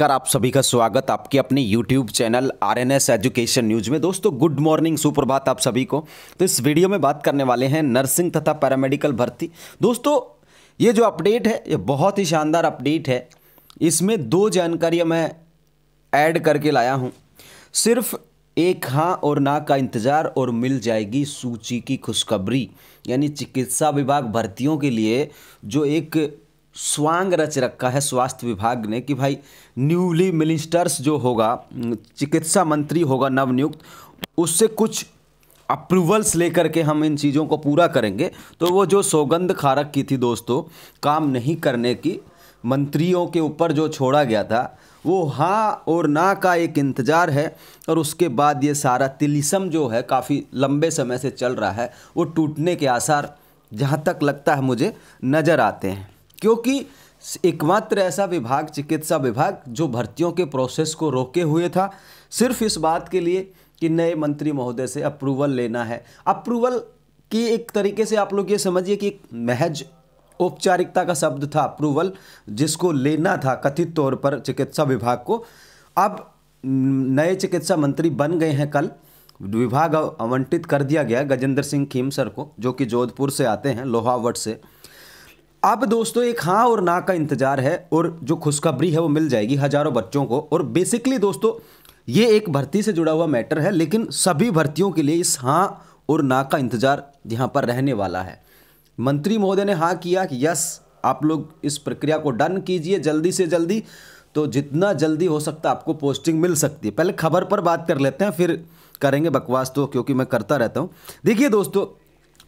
नमस्कार आप सभी का स्वागत आपके अपने YouTube channel R N education news में दोस्तों गुड मॉर्निंग सुप्रभात आप सभी को तो इस वीडियो में बात करने वाले हैं नर्सिंग तथा पैरामेडिकल भर्ती दोस्तों ये जो अपडेट है ये बहुत ही शानदार अपडेट है इसमें दो जानकारियाँ मैं ऐड करके लाया हूँ सिर्फ एक हाँ और ना का इंतज़ार और मिल जाएगी सूची की खुशखबरी यानी चिकित्सा विभाग भर्तियों के लिए जो एक स्वांग रच रखा है स्वास्थ्य विभाग ने कि भाई न्यूली मिनिस्टर्स जो होगा चिकित्सा मंत्री होगा नवनियुक्त उससे कुछ अप्रूवल्स लेकर के हम इन चीज़ों को पूरा करेंगे तो वो जो सौगंध खारक की थी दोस्तों काम नहीं करने की मंत्रियों के ऊपर जो छोड़ा गया था वो हाँ और ना का एक इंतज़ार है और उसके बाद ये सारा तिलिसम जो है काफ़ी लंबे समय से चल रहा है वो टूटने के आसार जहाँ तक लगता है मुझे नज़र आते हैं क्योंकि एकमात्र ऐसा विभाग चिकित्सा विभाग जो भर्तियों के प्रोसेस को रोके हुए था सिर्फ इस बात के लिए कि नए मंत्री महोदय से अप्रूवल लेना है अप्रूवल की एक तरीके से आप लोग ये समझिए कि एक महज औपचारिकता का शब्द था अप्रूवल जिसको लेना था कथित तौर पर चिकित्सा विभाग को अब नए चिकित्सा मंत्री बन गए हैं कल विभाग आवंटित कर दिया गया गजेंद्र सिंह खीमसर को जो कि जोधपुर से आते हैं लोहावट से अब दोस्तों एक हाँ और ना का इंतजार है और जो खुशखबरी है वो मिल जाएगी हजारों बच्चों को और बेसिकली दोस्तों ये एक भर्ती से जुड़ा हुआ मैटर है लेकिन सभी भर्तियों के लिए इस हाँ और ना का इंतजार यहाँ पर रहने वाला है मंत्री महोदय ने हाँ किया कि यस आप लोग इस प्रक्रिया को डन कीजिए जल्दी से जल्दी तो जितना जल्दी हो सकता आपको पोस्टिंग मिल सकती है पहले खबर पर बात कर लेते हैं फिर करेंगे बकवास तो क्योंकि मैं करता रहता हूँ देखिए दोस्तों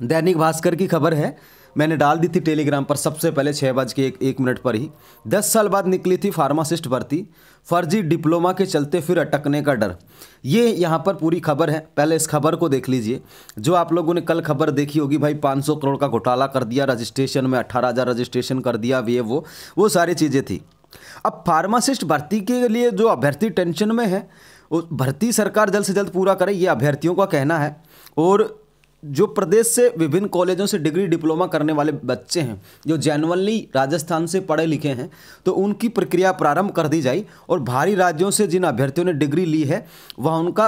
दैनिक भास्कर की खबर है मैंने डाल दी थी टेलीग्राम पर सबसे पहले छः बज के एक, एक मिनट पर ही दस साल बाद निकली थी फार्मासिस्ट भर्ती फर्जी डिप्लोमा के चलते फिर अटकने का डर ये यहाँ पर पूरी खबर है पहले इस खबर को देख लीजिए जो आप लोगों ने कल खबर देखी होगी भाई 500 करोड़ का घोटाला कर दिया रजिस्ट्रेशन में अट्ठारह हज़ार रजिस्ट्रेशन कर दिया ये वो वो सारी चीज़ें थी अब फार्मासिस्ट भर्ती के लिए जो अभ्यर्थी टेंशन में है भर्ती सरकार जल्द से जल्द पूरा करे ये अभ्यर्थियों का कहना है और जो प्रदेश से विभिन्न कॉलेजों से डिग्री डिप्लोमा करने वाले बच्चे हैं जो जैनवनली राजस्थान से पढ़े लिखे हैं तो उनकी प्रक्रिया प्रारंभ कर दी जाए और भारी राज्यों से जिन अभ्यर्थियों ने डिग्री ली है वह उनका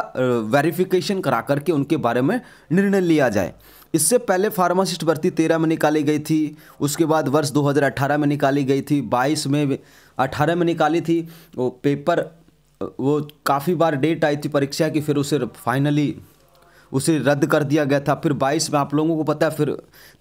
वेरिफिकेशन करा करके उनके बारे में निर्णय लिया जाए इससे पहले फार्मासिस्ट भर्ती तेरह में निकाली गई थी उसके बाद वर्ष दो में निकाली गई थी बाईस में अठारह में निकाली थी वो पेपर वो काफ़ी बार डेट आई थी परीक्षा की फिर उसे फाइनली उसे रद्द कर दिया गया था फिर बाईस में आप लोगों को पता है फिर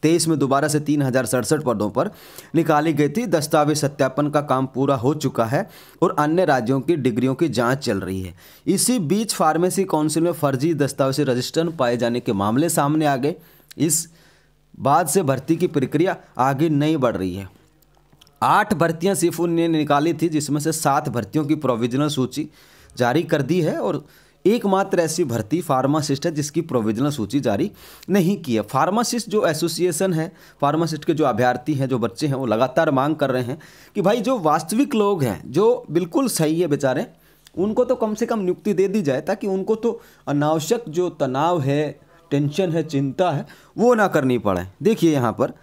तेईस में दोबारा से तीन हज़ार सड़सठ पदों पर निकाली गई थी दस्तावेज सत्यापन का काम पूरा हो चुका है और अन्य राज्यों की डिग्रियों की जाँच चल रही है इसी बीच फार्मेसी काउंसिल में फर्जी दस्तावेज रजिस्टर पाए जाने के मामले सामने आ गए इस बाद से भर्ती की प्रक्रिया आगे नहीं बढ़ रही है आठ भर्तियां सिर्फ ने निकाली थी जिसमें से सात भर्तियों की प्रोविजनल सूची जारी कर दी है और एकमात्र ऐसी भर्ती फार्मासिस्ट है जिसकी प्रोविजनल सूची जारी नहीं की है फार्मासिस्ट जो एसोसिएशन है फार्मासिस्ट के जो अभ्यर्थी हैं जो बच्चे हैं वो लगातार मांग कर रहे हैं कि भाई जो वास्तविक लोग हैं जो बिल्कुल सही है बेचारे उनको तो कम से कम नियुक्ति दे दी जाए ताकि उनको तो अनावश्यक जो तनाव है टेंशन है चिंता है वो ना करनी पड़े देखिए यहाँ पर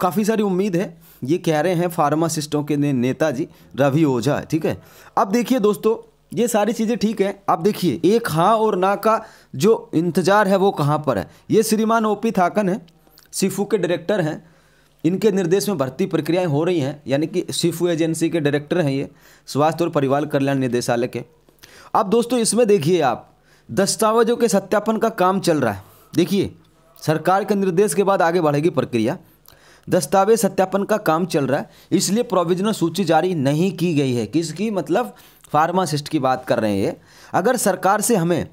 काफ़ी सारी उम्मीद है ये कह रहे हैं फार्मासिस्टों के ने, जी रवि ओझा ठीक है अब देखिए दोस्तों ये सारी चीज़ें ठीक है आप देखिए एक हाँ और ना का जो इंतज़ार है वो कहाँ पर है ये श्रीमान ओ पी थाकन है सिफू के डायरेक्टर हैं इनके निर्देश में भर्ती प्रक्रियाएं हो रही हैं यानी कि सिफू एजेंसी के डायरेक्टर हैं ये स्वास्थ्य और परिवार कल्याण निदेशालय के अब दोस्तों इसमें देखिए आप दस्तावेजों के सत्यापन का काम चल रहा है देखिए सरकार के निर्देश के बाद आगे बढ़ेगी प्रक्रिया दस्तावेज सत्यापन का काम चल रहा है इसलिए प्रोविजनल सूची जारी नहीं की गई है किसकी मतलब फार्मासिस्ट की बात कर रहे हैं अगर सरकार से हमें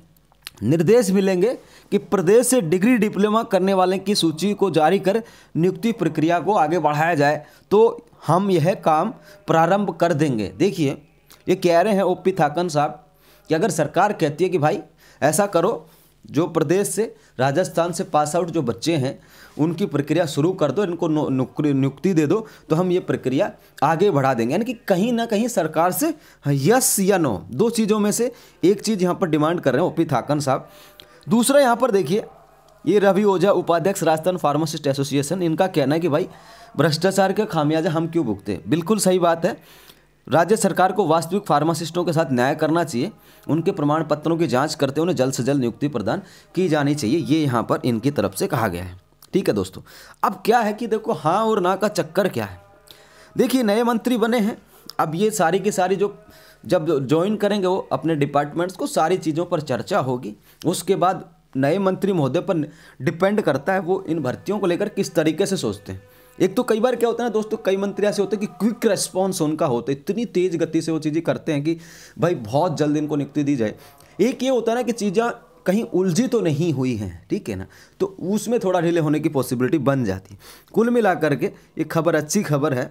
निर्देश मिलेंगे कि प्रदेश से डिग्री डिप्लोमा करने वाले की सूची को जारी कर नियुक्ति प्रक्रिया को आगे बढ़ाया जाए तो हम यह काम प्रारंभ कर देंगे देखिए ये कह रहे हैं ओ पी थाकन साहब कि अगर सरकार कहती है कि भाई ऐसा करो जो प्रदेश से राजस्थान से पास आउट जो बच्चे हैं उनकी प्रक्रिया शुरू कर दो इनको नियुक्ति दे दो तो हम ये प्रक्रिया आगे बढ़ा देंगे यानी कि कहीं ना कहीं सरकार से यस या नो दो चीज़ों में से एक चीज़ यहाँ पर डिमांड कर रहे हैं ओपी थाकन साहब दूसरा यहाँ पर देखिए ये रवि ओझा उपाध्यक्ष राजस्थान फार्मासिस्ट एसोसिएशन इनका कहना है कि भाई भ्रष्टाचार के खामियाजा हम क्यों भुगते बिल्कुल सही बात है राज्य सरकार को वास्तविक फार्मासिस्टों के साथ न्याय करना चाहिए उनके प्रमाण पत्रों की जांच करते उन्हें जल्द से जल्द नियुक्ति प्रदान की जानी चाहिए ये यहाँ पर इनकी तरफ से कहा गया है ठीक है दोस्तों अब क्या है कि देखो हाँ और ना का चक्कर क्या है देखिए नए मंत्री बने हैं अब ये सारी की सारी जो जब ज्वाइन करेंगे वो अपने डिपार्टमेंट्स को सारी चीज़ों पर चर्चा होगी उसके बाद नए मंत्री महोदय पर डिपेंड करता है वो इन भर्तियों को लेकर किस तरीके से सोचते हैं एक तो कई बार क्या होता है ना दोस्तों तो कई मंत्री ऐसे होते हैं कि क्विक रेस्पॉन्स उनका होता है इतनी तेज़ गति से वो चीज़ें करते हैं कि भाई बहुत जल्द इनको नियुक्ति दी जाए एक ये होता है ना कि चीज़ें कहीं उलझी तो नहीं हुई हैं ठीक है ना तो उसमें थोड़ा ढीले होने की पॉसिबिलिटी बन जाती है कुल मिलाकर के ये खबर अच्छी खबर है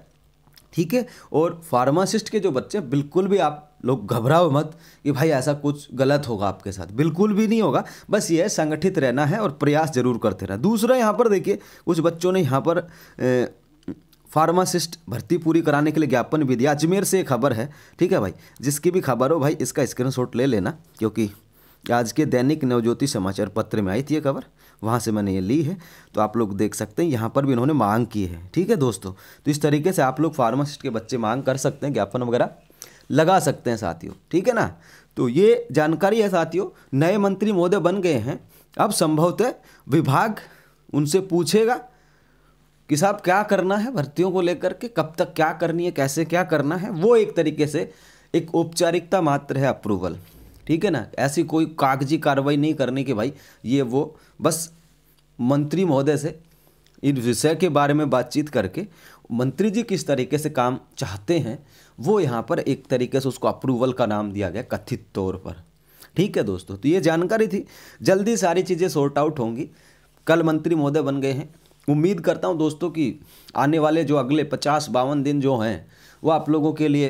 ठीक है और फार्मासिस्ट के जो बच्चे बिल्कुल भी आप लोग घबराओ मत कि भाई ऐसा कुछ गलत होगा आपके साथ बिल्कुल भी नहीं होगा बस ये संगठित रहना है और प्रयास जरूर करते रहना दूसरा यहाँ पर देखिए कुछ बच्चों ने यहाँ पर ए, फार्मासिस्ट भर्ती पूरी कराने के लिए ज्ञापन भी दिया अजमेर से खबर है ठीक है भाई जिसकी भी खबर हो भाई इसका स्क्रीनशॉट ले लेना क्योंकि आज के दैनिक नवज्योति समाचार पत्र में आई थी ये खबर वहाँ से मैंने ये ली है तो आप लोग देख सकते हैं यहाँ पर भी इन्होंने मांग की है ठीक है दोस्तों तो इस तरीके से आप लोग फार्मासिस्ट के बच्चे मांग कर सकते हैं ज्ञापन वगैरह लगा सकते हैं साथियों ठीक है ना तो ये जानकारी है साथियों नए मंत्री महोदय बन गए हैं अब संभवतः विभाग उनसे पूछेगा कि साहब क्या करना है भर्तियों को लेकर के कब तक क्या करनी है कैसे क्या करना है वो एक तरीके से एक औपचारिकता मात्र है अप्रूवल ठीक है ना ऐसी कोई कागजी कार्रवाई नहीं करने की भाई ये वो बस मंत्री महोदय से इन विषय के बारे में बातचीत करके मंत्री जी किस तरीके से काम चाहते हैं वो यहाँ पर एक तरीके से उसको अप्रूवल का नाम दिया गया कथित तौर पर ठीक है दोस्तों तो ये जानकारी थी जल्दी सारी चीज़ें सॉर्ट आउट होंगी कल मंत्री महोदय बन गए हैं उम्मीद करता हूँ दोस्तों कि आने वाले जो अगले पचास बावन दिन जो हैं वो आप लोगों के लिए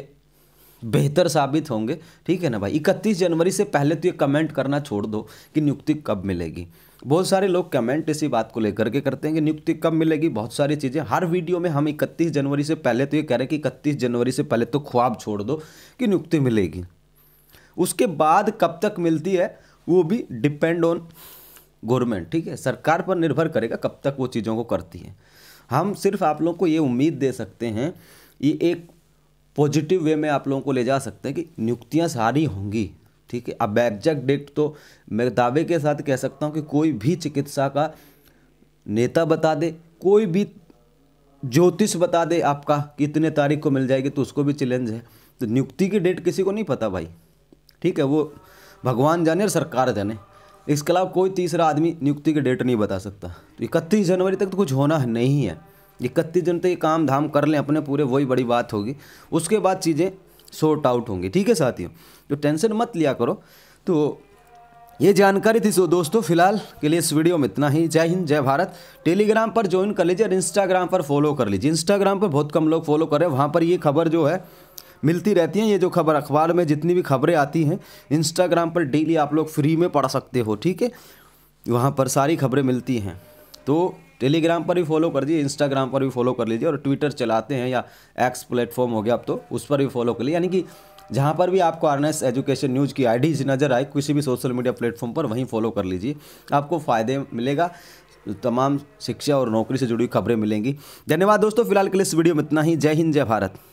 बेहतर साबित होंगे ठीक है ना भाई इकतीस जनवरी से पहले तो ये कमेंट करना छोड़ दो कि नियुक्ति कब मिलेगी बहुत सारे लोग कमेंट इसी बात को लेकर के करते हैं कि नियुक्ति कब मिलेगी बहुत सारी चीज़ें हर वीडियो में हम 31 जनवरी से पहले तो ये कह रहे हैं कि 31 जनवरी से पहले तो ख्वाब छोड़ दो कि नियुक्ति मिलेगी उसके बाद कब तक मिलती है वो भी डिपेंड ऑन गवर्नमेंट ठीक है सरकार पर निर्भर करेगा कब तक वो चीज़ों को करती है हम सिर्फ आप लोग को ये उम्मीद दे सकते हैं ये एक पॉजिटिव वे में आप लोगों को ले जा सकते हैं कि नियुक्तियाँ सारी होंगी ठीक है अब एग्जैक्ट डेट तो मैं दावे के साथ कह सकता हूँ कि कोई भी चिकित्सा का नेता बता दे कोई भी ज्योतिष बता दे आपका कि इतने तारीख को मिल जाएगी तो उसको भी चैलेंज है तो नियुक्ति की डेट किसी को नहीं पता भाई ठीक है वो भगवान जाने और सरकार जाने इसके अलावा कोई तीसरा आदमी नियुक्ति की डेट नहीं बता सकता तो इकतीस जनवरी तक तो कुछ होना नहीं है इकतीस दिन तक तो ये काम धाम कर लें अपने पूरे वही बड़ी बात होगी उसके बाद चीज़ें सॉर्ट आउट होंगी ठीक है साथियों तो टेंशन मत लिया करो तो ये जानकारी थी सो दोस्तों फिलहाल के लिए इस वीडियो में इतना ही जय हिंद जय भारत टेलीग्राम पर ज्वाइन कर लीजिए और इंस्टाग्राम पर फॉलो कर लीजिए इंस्टाग्राम पर बहुत कम लोग फॉलो करें वहाँ पर ये खबर जो है मिलती रहती हैं ये जो खबर अखबार में जितनी भी खबरें आती हैं इंस्टाग्राम पर डेली आप लोग फ्री में पढ़ सकते हो ठीक है वहाँ पर सारी खबरें मिलती हैं तो टेलीग्राम पर भी फॉलो कर दीजिए इंस्टाग्राम पर भी फॉलो कर लीजिए और ट्विटर चलाते हैं या एक्स प्लेटफॉर्म हो गया अब तो उस पर भी फॉलो कर लीजिए यानी कि जहाँ पर भी आपको आर एजुकेशन न्यूज़ की आईडीज नज़र आए किसी भी सोशल मीडिया प्लेटफॉर्म पर वहीं फॉलो कर लीजिए आपको फ़ायदे मिलेगा तमाम शिक्षा और नौकरी से जुड़ी खबरें मिलेंगी धन्यवाद दोस्तों फिलहाल के लिए इस वीडियो में इतना ही जय हिंद जय भारत